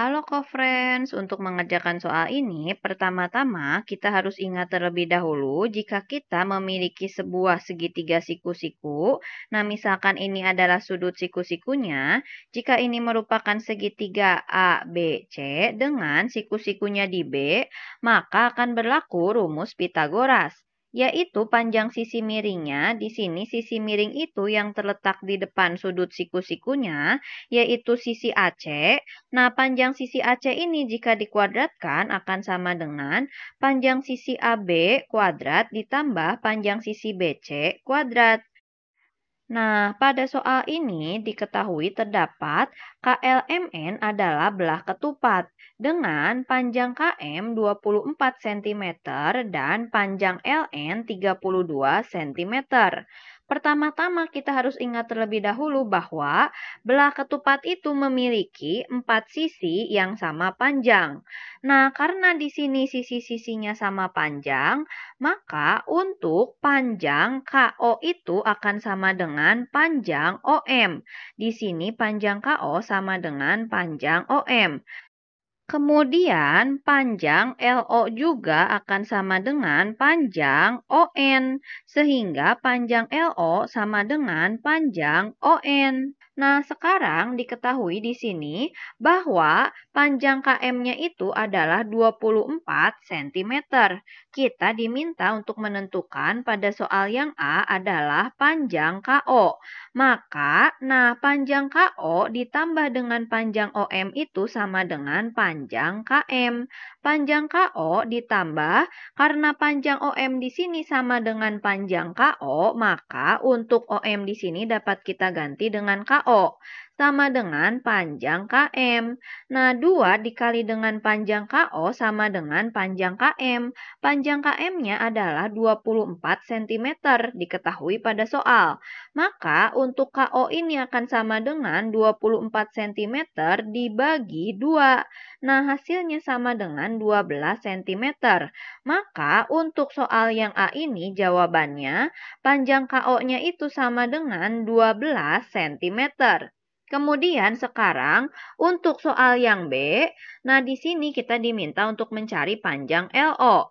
Halo co-friends, untuk mengerjakan soal ini, pertama-tama kita harus ingat terlebih dahulu jika kita memiliki sebuah segitiga siku-siku, nah misalkan ini adalah sudut siku-sikunya, jika ini merupakan segitiga ABC dengan siku-sikunya di B, maka akan berlaku rumus Pitagoras yaitu panjang sisi miringnya. Di sini sisi miring itu yang terletak di depan sudut siku-sikunya, yaitu sisi AC. Nah, panjang sisi AC ini jika dikuadratkan akan sama dengan panjang sisi AB kuadrat ditambah panjang sisi BC kuadrat. Nah, pada soal ini diketahui terdapat KLMN adalah belah ketupat dengan panjang KM 24 cm dan panjang LN 32 cm. Pertama-tama kita harus ingat terlebih dahulu bahwa belah ketupat itu memiliki empat sisi yang sama panjang. Nah, karena di sini sisi-sisinya sama panjang, maka untuk panjang KO itu akan sama dengan panjang OM. Di sini panjang KO sama dengan panjang OM. Kemudian panjang LO juga akan sama dengan panjang ON, sehingga panjang LO sama dengan panjang ON. Nah, sekarang diketahui di sini bahwa panjang KM-nya itu adalah 24 cm. Kita diminta untuk menentukan pada soal yang A adalah panjang KO. Maka, nah panjang KO ditambah dengan panjang OM itu sama dengan panjang KM. Panjang KO ditambah karena panjang OM di sini sama dengan panjang KO, maka untuk OM di sini dapat kita ganti dengan KO. を sama dengan panjang KM. Nah, 2 dikali dengan panjang KO sama dengan panjang KM. Panjang KM-nya adalah 24 cm diketahui pada soal. Maka untuk KO ini akan sama dengan 24 cm dibagi 2. Nah, hasilnya sama dengan 12 cm. Maka untuk soal yang A ini jawabannya panjang KO-nya itu sama dengan 12 cm. Kemudian sekarang untuk soal yang B, nah di sini kita diminta untuk mencari panjang LO.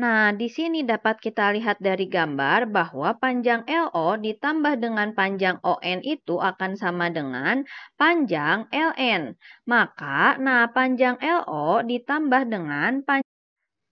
Nah, di sini dapat kita lihat dari gambar bahwa panjang LO ditambah dengan panjang ON itu akan sama dengan panjang LN. Maka, nah panjang LO ditambah dengan panjang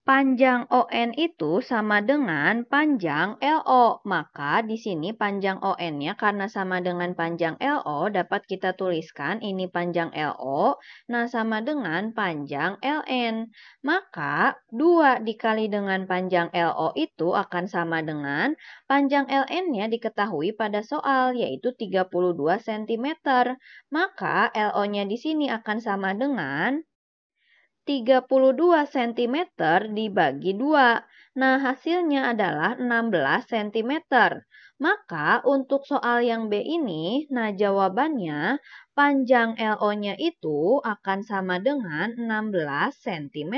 Panjang ON itu sama dengan panjang LO, maka di sini panjang ON-nya karena sama dengan panjang LO dapat kita tuliskan ini panjang LO, nah sama dengan panjang LN. Maka 2 dikali dengan panjang LO itu akan sama dengan panjang LN-nya diketahui pada soal yaitu 32 cm. Maka LO-nya di sini akan sama dengan 32 cm dibagi 2. Nah, hasilnya adalah 16 cm. Maka untuk soal yang B ini, nah jawabannya panjang LO-nya itu akan sama dengan 16 cm.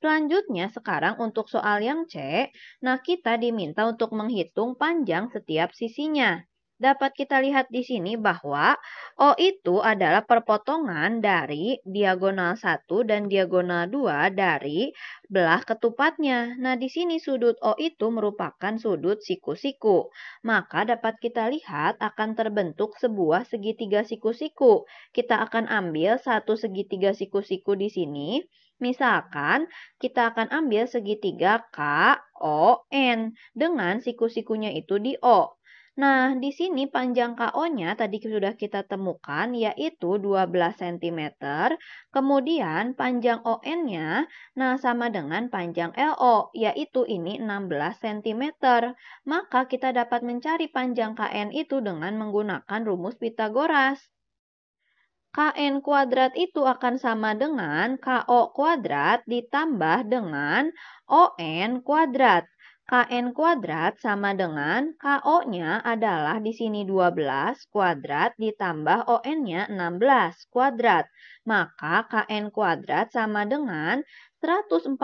Selanjutnya sekarang untuk soal yang C, nah kita diminta untuk menghitung panjang setiap sisinya dapat kita lihat di sini bahwa O itu adalah perpotongan dari diagonal 1 dan diagonal 2 dari belah ketupatnya. Nah, di sini sudut O itu merupakan sudut siku-siku. Maka dapat kita lihat akan terbentuk sebuah segitiga siku-siku. Kita akan ambil satu segitiga siku-siku di sini. Misalkan kita akan ambil segitiga K, O, N dengan siku-sikunya itu di O. Nah, di sini panjang KO-nya tadi sudah kita temukan yaitu 12 cm. Kemudian panjang ON-nya nah sama dengan panjang LO yaitu ini 16 cm. Maka kita dapat mencari panjang KN itu dengan menggunakan rumus Pitagoras. KN kuadrat itu akan sama dengan KO kuadrat ditambah dengan ON kuadrat. KN kuadrat sama dengan KO-nya adalah di sini 12 kuadrat ditambah ON-nya 16 kuadrat. Maka KN kuadrat sama dengan 144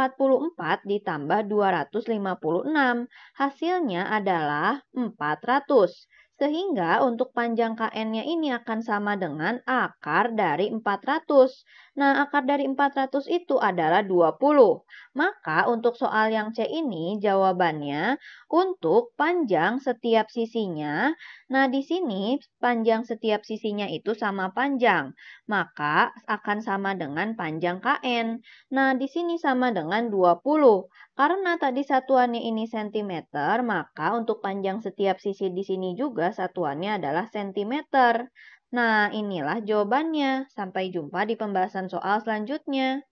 ditambah 256. Hasilnya adalah 400. Sehingga untuk panjang KN-nya ini akan sama dengan akar dari 400. Nah, akar dari 400 itu adalah 20. Maka untuk soal yang C ini jawabannya untuk panjang setiap sisinya. Nah, di sini panjang setiap sisinya itu sama panjang. Maka akan sama dengan panjang KN. Nah, di sini sama dengan 20. Karena tadi satuannya ini sentimeter, maka untuk panjang setiap sisi di sini juga satuannya adalah sentimeter. Nah, inilah jawabannya. Sampai jumpa di pembahasan soal selanjutnya.